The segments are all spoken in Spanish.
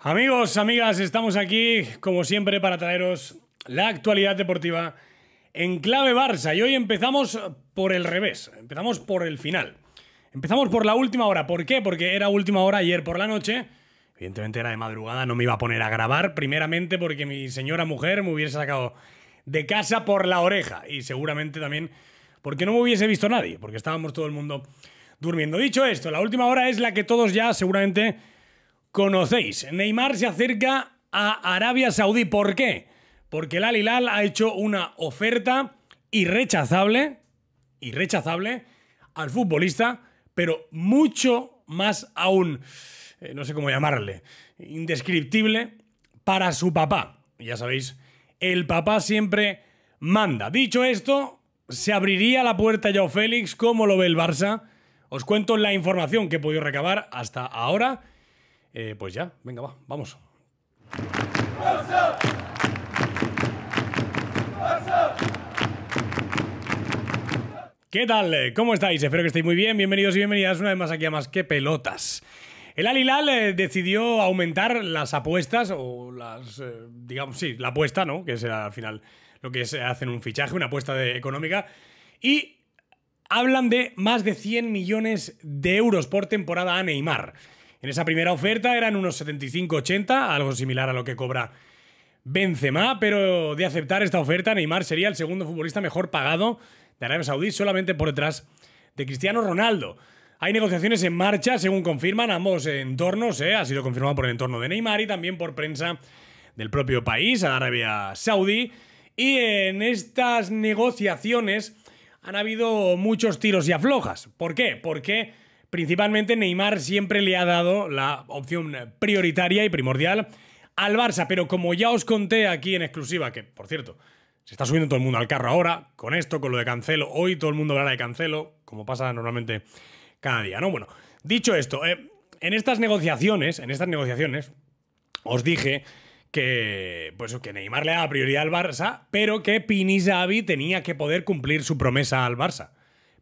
Amigos, amigas, estamos aquí como siempre para traeros la actualidad deportiva en clave Barça y hoy empezamos por el revés, empezamos por el final. Empezamos por la última hora, ¿por qué? Porque era última hora ayer por la noche, evidentemente era de madrugada, no me iba a poner a grabar, primeramente porque mi señora mujer me hubiese sacado de casa por la oreja y seguramente también porque no me hubiese visto nadie, porque estábamos todo el mundo durmiendo. Dicho esto, la última hora es la que todos ya seguramente conocéis. Neymar se acerca a Arabia Saudí. ¿Por qué? Porque el Al ha hecho una oferta irrechazable, irrechazable al futbolista, pero mucho más aún, eh, no sé cómo llamarle, indescriptible para su papá. Ya sabéis, el papá siempre manda. Dicho esto, se abriría la puerta ya Félix, ¿cómo lo ve el Barça? Os cuento la información que he podido recabar hasta ahora eh, pues ya, venga, va, vamos. ¿Qué tal? ¿Cómo estáis? Espero que estéis muy bien. Bienvenidos y bienvenidas una vez más aquí a Más que Pelotas. El Alilal eh, decidió aumentar las apuestas, o las, eh, digamos, sí, la apuesta, ¿no? Que es al final lo que se hace en un fichaje, una apuesta de, económica. Y hablan de más de 100 millones de euros por temporada a Neymar. En esa primera oferta eran unos 75-80, algo similar a lo que cobra Benzema, pero de aceptar esta oferta, Neymar sería el segundo futbolista mejor pagado de Arabia Saudí, solamente por detrás de Cristiano Ronaldo. Hay negociaciones en marcha, según confirman ambos entornos, ¿eh? ha sido confirmado por el entorno de Neymar y también por prensa del propio país, Arabia Saudí. Y en estas negociaciones han habido muchos tiros y aflojas. ¿Por qué? Porque Principalmente Neymar siempre le ha dado la opción prioritaria y primordial al Barça, pero como ya os conté aquí en exclusiva, que por cierto, se está subiendo todo el mundo al carro ahora, con esto, con lo de Cancelo, hoy todo el mundo hablará de Cancelo, como pasa normalmente cada día, ¿no? Bueno, dicho esto, eh, en estas negociaciones, en estas negociaciones, os dije que, pues, que Neymar le daba prioridad al Barça, pero que Pinizabi tenía que poder cumplir su promesa al Barça.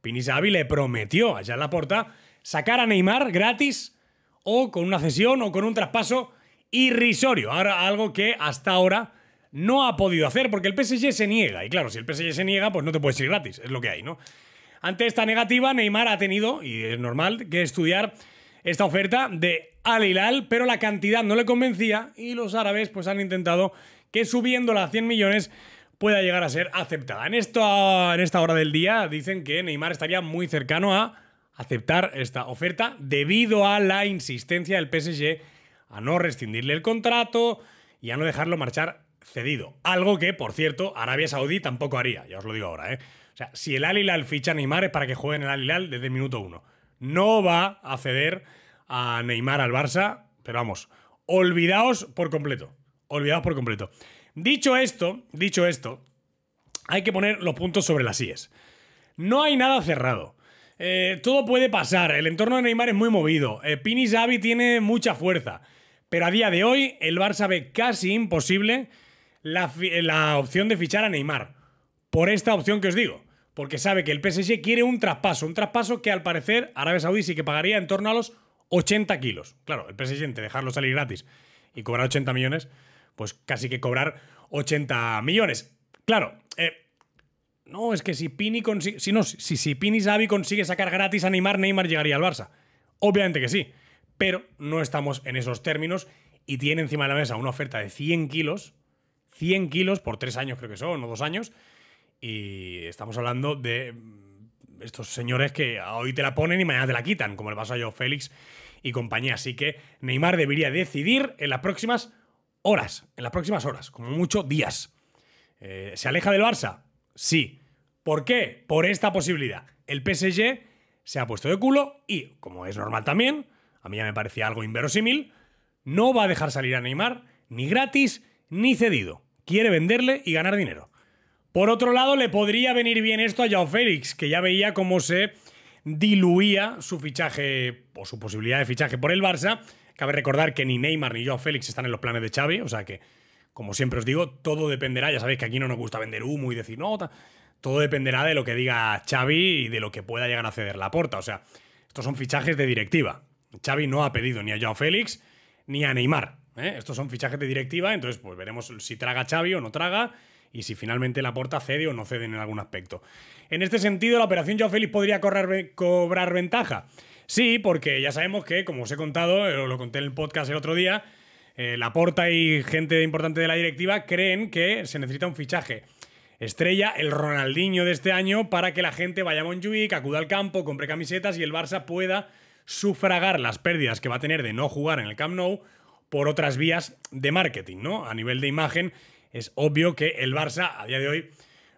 Pinizabi le prometió allá en la puerta sacar a Neymar gratis o con una cesión o con un traspaso irrisorio. Ahora, algo que hasta ahora no ha podido hacer porque el PSG se niega. Y claro, si el PSG se niega, pues no te puedes ir gratis. Es lo que hay, ¿no? Ante esta negativa, Neymar ha tenido, y es normal, que estudiar esta oferta de Al Hilal, pero la cantidad no le convencía y los árabes pues han intentado que subiéndola a 100 millones pueda llegar a ser aceptada. En, en esta hora del día dicen que Neymar estaría muy cercano a aceptar esta oferta debido a la insistencia del PSG a no rescindirle el contrato y a no dejarlo marchar cedido. Algo que, por cierto, Arabia Saudí tampoco haría, ya os lo digo ahora, ¿eh? O sea, si el Al ficha a Neymar es para que juegue en el Al desde el minuto uno. No va a ceder a Neymar al Barça, pero vamos, olvidaos por completo. Olvidaos por completo. Dicho esto, dicho esto, hay que poner los puntos sobre las IES. No hay nada cerrado. Eh, todo puede pasar. El entorno de Neymar es muy movido. Eh, Pini Xavi tiene mucha fuerza. Pero a día de hoy, el Barça ve casi imposible la, la, opción de fichar a Neymar. Por esta opción que os digo. Porque sabe que el PSG quiere un traspaso. Un traspaso que al parecer Arabia Saudí sí que pagaría en torno a los 80 kilos. Claro, el PSG, entre dejarlo salir gratis y cobrar 80 millones, pues casi que cobrar 80 millones. Claro, eh, no, es que si Pini consigue. Si no, si, Pini Xavi consigue sacar gratis a Neymar, Neymar llegaría al Barça. Obviamente que sí. Pero no estamos en esos términos. Y tiene encima de la mesa una oferta de 100 kilos. 100 kilos por 3 años, creo que son, o 2 años. Y estamos hablando de estos señores que hoy te la ponen y mañana te la quitan, como el vasallo Félix y compañía. Así que Neymar debería decidir en las próximas horas. En las próximas horas, como mucho días. Eh, ¿Se aleja del Barça? Sí. ¿Por qué? Por esta posibilidad. El PSG se ha puesto de culo y, como es normal también, a mí ya me parecía algo inverosímil, no va a dejar salir a Neymar ni gratis ni cedido. Quiere venderle y ganar dinero. Por otro lado, le podría venir bien esto a Joao Félix, que ya veía cómo se diluía su fichaje o su posibilidad de fichaje por el Barça. Cabe recordar que ni Neymar ni Joao Félix están en los planes de Xavi, o sea que como siempre os digo, todo dependerá, ya sabéis que aquí no nos gusta vender humo y decir, no, todo dependerá de lo que diga Xavi y de lo que pueda llegar a ceder la porta. O sea, estos son fichajes de directiva. Xavi no ha pedido ni a Joao Félix ni a Neymar. ¿eh? Estos son fichajes de directiva, entonces pues veremos si traga Xavi o no traga y si finalmente la porta cede o no cede en algún aspecto. En este sentido, la operación Joao Félix podría cobrar ventaja. Sí, porque ya sabemos que, como os he contado, eh, lo conté en el podcast el otro día, eh, la porta y gente importante de la directiva creen que se necesita un fichaje estrella, el Ronaldinho de este año, para que la gente vaya a Montjuic, acuda al campo, compre camisetas y el Barça pueda sufragar las pérdidas que va a tener de no jugar en el Camp Nou por otras vías de marketing, ¿no? A nivel de imagen, es obvio que el Barça a día de hoy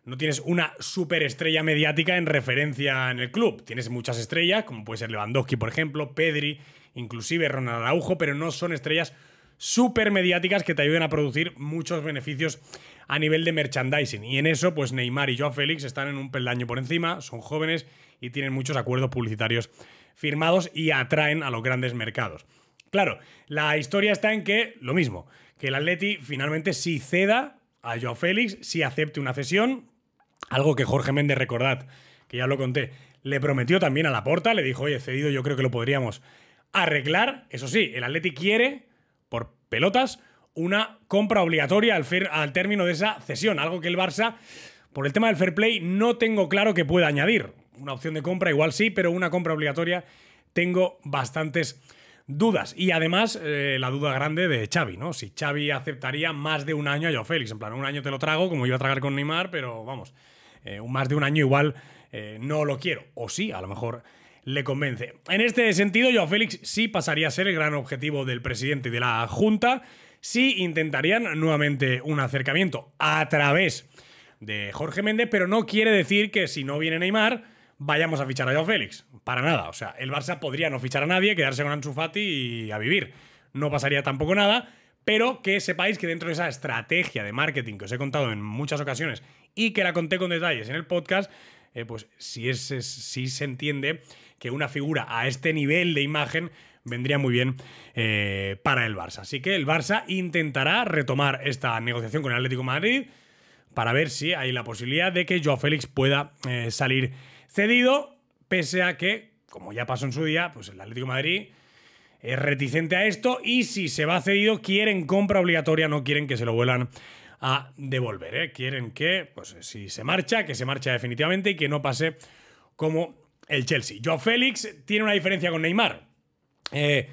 no tienes una superestrella mediática en referencia en el club. Tienes muchas estrellas, como puede ser Lewandowski, por ejemplo, Pedri, inclusive Ronald Araujo, pero no son estrellas súper mediáticas que te ayuden a producir muchos beneficios a nivel de merchandising. Y en eso, pues Neymar y Joao Félix están en un peldaño por encima, son jóvenes y tienen muchos acuerdos publicitarios firmados y atraen a los grandes mercados. Claro, la historia está en que, lo mismo, que el Atleti finalmente sí ceda a Joao Félix, sí acepte una cesión, algo que Jorge Méndez, recordad, que ya lo conté, le prometió también a la Laporta, le dijo, oye, cedido yo creo que lo podríamos arreglar. Eso sí, el Atleti quiere pelotas una compra obligatoria al, término de esa cesión, algo que el Barça, por el tema del fair play, no tengo claro que pueda añadir. Una opción de compra igual sí, pero una compra obligatoria tengo bastantes dudas. Y además, eh, la duda grande de Xavi, ¿no? Si Xavi aceptaría más de un año a Jofélix Félix. En plan, un año te lo trago, como iba a tragar con Neymar, pero vamos, eh, más de un año igual eh, no lo quiero. O sí, a lo mejor le convence. En este sentido, Joao Félix sí pasaría a ser el gran objetivo del presidente y de la Junta si intentarían nuevamente un acercamiento a través de Jorge Méndez, pero no quiere decir que si no viene Neymar vayamos a fichar a Joao Félix. Para nada. O sea, el Barça podría no fichar a nadie, quedarse con Ansu y a vivir. No pasaría tampoco nada, pero que sepáis que dentro de esa estrategia de marketing que os he contado en muchas ocasiones y que la conté con detalles en el podcast, eh, pues si es, se entiende que una figura a este nivel de imagen vendría muy bien eh, para el Barça. Así que el Barça intentará retomar esta negociación con el Atlético Madrid para ver si hay la posibilidad de que Joao Félix pueda eh, salir cedido, pese a que, como ya pasó en su día, pues el Atlético Madrid es reticente a esto y si se va cedido quieren compra obligatoria, no quieren que se lo vuelan a devolver. ¿eh? Quieren que, pues si se marcha, que se marcha definitivamente y que no pase como el Chelsea. Joao Félix tiene una diferencia con Neymar. Eh,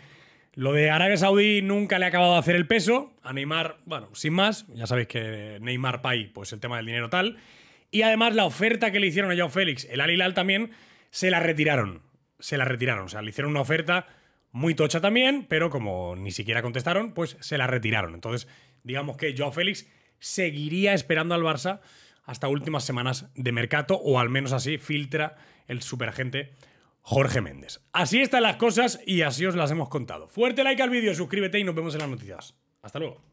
lo de Arabia Saudí nunca le ha acabado de hacer el peso. A Neymar, bueno, sin más. Ya sabéis que Neymar Pay, pues el tema del dinero tal. Y además la oferta que le hicieron a Joao Félix, el Al también, se la retiraron. Se la retiraron. O sea, le hicieron una oferta muy tocha también, pero como ni siquiera contestaron, pues se la retiraron. Entonces, digamos que Joao Félix seguiría esperando al Barça hasta últimas semanas de mercado, o al menos así filtra el superagente Jorge Méndez. Así están las cosas y así os las hemos contado. Fuerte like al vídeo, suscríbete y nos vemos en las noticias. Hasta luego.